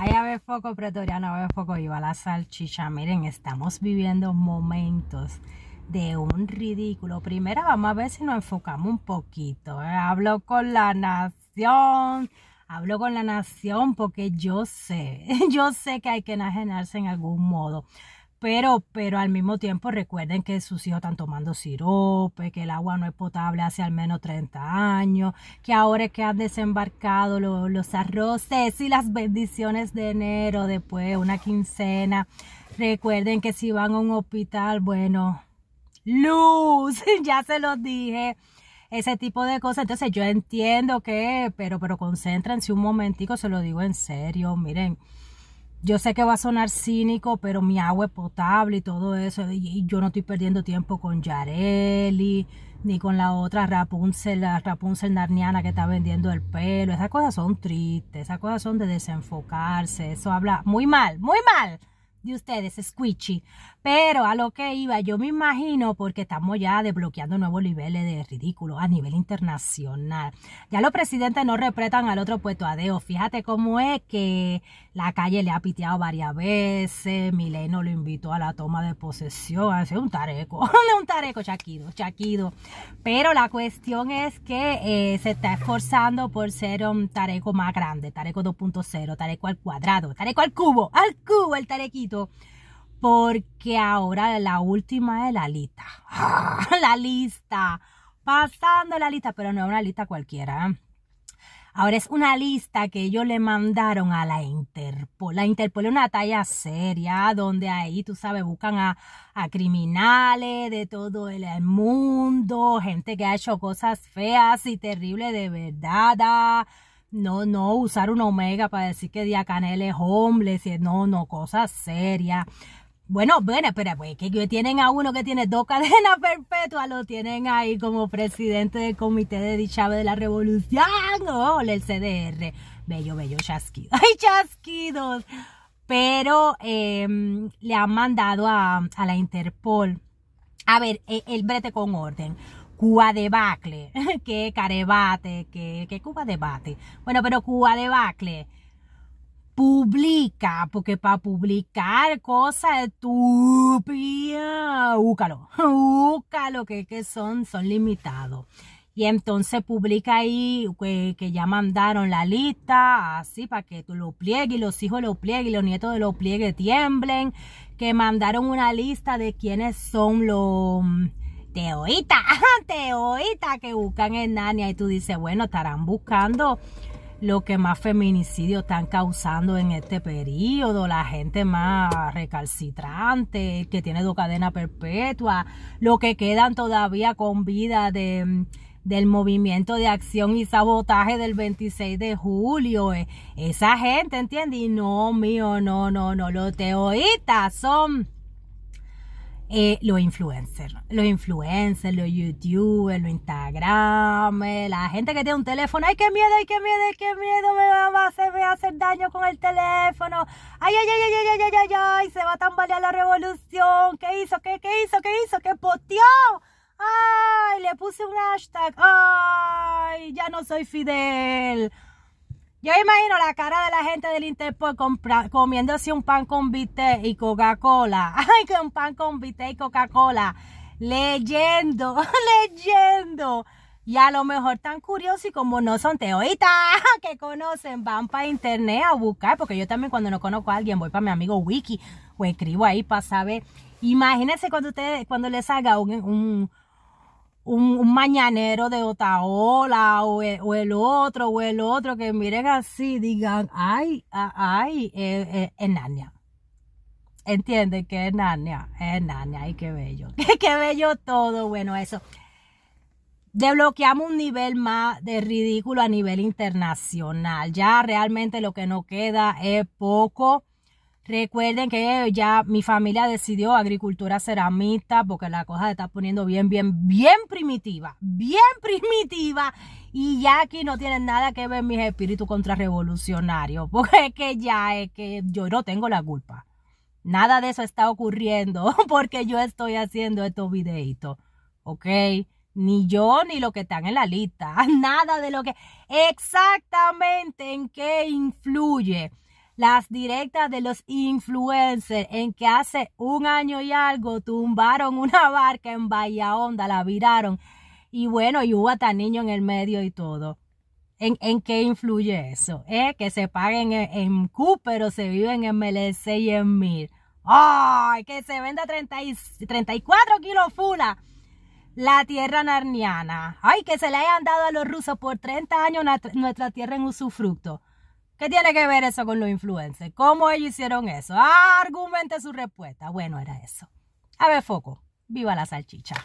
Hay ave foco pretoriano, ave foco va la salchicha. Miren, estamos viviendo momentos de un ridículo. Primero vamos a ver si nos enfocamos un poquito. ¿eh? Hablo con la nación, hablo con la nación porque yo sé, yo sé que hay que enajenarse en algún modo. Pero, pero al mismo tiempo recuerden que sus hijos están tomando sirope, que el agua no es potable hace al menos 30 años, que ahora es que han desembarcado los, arroces y las bendiciones de enero después, una quincena. Recuerden que si van a un hospital, bueno, luz, ya se los dije ese tipo de cosas. Entonces yo entiendo que, pero, pero concéntrense un momentico, se lo digo en serio, miren, yo sé que va a sonar cínico, pero mi agua es potable y todo eso. Y, yo no estoy perdiendo tiempo con Yareli, ni con la otra Rapunzel, la Rapunzel narniana que está vendiendo el pelo. Esas cosas son tristes, esas cosas son de desenfocarse. Eso habla muy mal, muy mal de ustedes, Squishy. Pero a lo que iba, yo me imagino, porque estamos ya desbloqueando nuevos niveles de ridículo a nivel internacional. Ya los presidentes no respetan al otro puesto a Fíjate cómo es que la calle le ha piteado varias veces. Mileno lo invitó a la toma de posesión. Es un tareco, un tareco, chaquido, chaquido. Pero la cuestión es que eh, se está esforzando por ser un tareco más grande, tareco 2.0, tareco al cuadrado, tareco al cubo, al cubo, el tarequito porque ahora la última es la lista. La lista. Pasando la lista, pero no es una lista cualquiera. Ahora es una lista que ellos le mandaron a la Interpol. La Interpol es una talla seria, donde ahí, tú sabes, buscan a, criminales de todo el mundo, gente que ha hecho cosas feas y terribles de verdad. No, no usar un omega para decir que Diacanel es hombre, no, no, cosas serias. Bueno, bueno, pero pues que tienen a uno que tiene dos cadenas perpetuas, lo tienen ahí como presidente del Comité de Dichave de la Revolución, o el CDR. Bello, bello, chasquido. ¡Ay, chasquidos! Pero em, le han mandado a, a la Interpol. A ver, e, el brete con orden debacle, que carebate, que, que Cuba debate. Bueno, pero Cuba debacle publica, porque para publicar cosas estúpidas, búscalo, búscalo, que, que son, son limitados. Y entonces publica ahí que, ya mandaron la lista, así para que tú lo pliegues, los hijos lo Y los nietos de los pliegues tiemblen, que mandaron una lista de quiénes son los te teoita te que buscan en nania, Y tú dices, bueno, estarán buscando lo que más feminicidio están causando en este periodo, la gente más recalcitrante, que tiene dos cadenas perpetua, lo que quedan todavía con vida de, del movimiento de acción y sabotaje del 26 de julio. Eh, esa gente, ¿entiendes? Y no, mío, no, no, no, los teoístas son eh, los influencers. Los influencers, los youtubers, los instagram, la gente que tiene un teléfono. ¡Ay, qué miedo, ay, qué miedo, qué miedo! Me va a hacer, me va a hacer daño con el teléfono. ¡Ay, ay, ay, ay, ay, ay, ay, se va a tambalear la revolución. ¿Qué hizo? ¿Qué, qué hizo? ¿Qué hizo? ¿Qué poteó? ¡Ay! Le puse un hashtag. ¡Ay! Ya no soy Fidel. Yo imagino la cara de la gente del Interpol comiéndose un pan con vite y Coca-Cola. Ay, que un pan con vite y Coca-Cola. Leyendo, leyendo. Y a lo mejor tan curiosos y como no son teoristas que conocen, van para internet a buscar, porque yo también cuando no conozco a alguien voy para mi amigo Wiki o escribo ahí para saber. Imagínense cuando ustedes, cuando les haga un, un un, mañanero de Otaola o el, o el, otro o el otro que miren así digan ay ay es eh, entienden que es Narnia es Narnia ay qué bello qué bello todo bueno eso desbloqueamos un nivel más de ridículo a nivel internacional ya realmente lo que nos queda es poco Recuerden que ya mi familia decidió agricultura ceramista porque la cosa se está poniendo bien, bien, bien primitiva, bien primitiva. Y ya aquí no tienen nada que ver mis espíritus contrarrevolucionarios, porque es que ya es que yo no tengo la culpa. Nada de eso está ocurriendo porque yo estoy haciendo estos videitos, ¿ok? Ni yo ni lo que están en la lista, nada de lo que exactamente en qué influye las directas de los influencers en que hace un año y algo tumbaron una barca en Bahía Honda, la viraron. Y bueno, y hubo hasta niño en el medio y todo. ¿En, qué influye eso? Eh, que se paguen en, en Q, pero se viven en MLC y en MIR. ¡Ay! Que se venda 34 kilos fula la tierra narniana. Ay, que se le hayan dado a los rusos por 30 años nuestra tierra en usufructo. ¿Qué tiene que ver eso con los influencers? ¿Cómo ellos hicieron eso? Ah, argumente su respuesta. Bueno, era eso. A ver, foco. Viva la salchicha.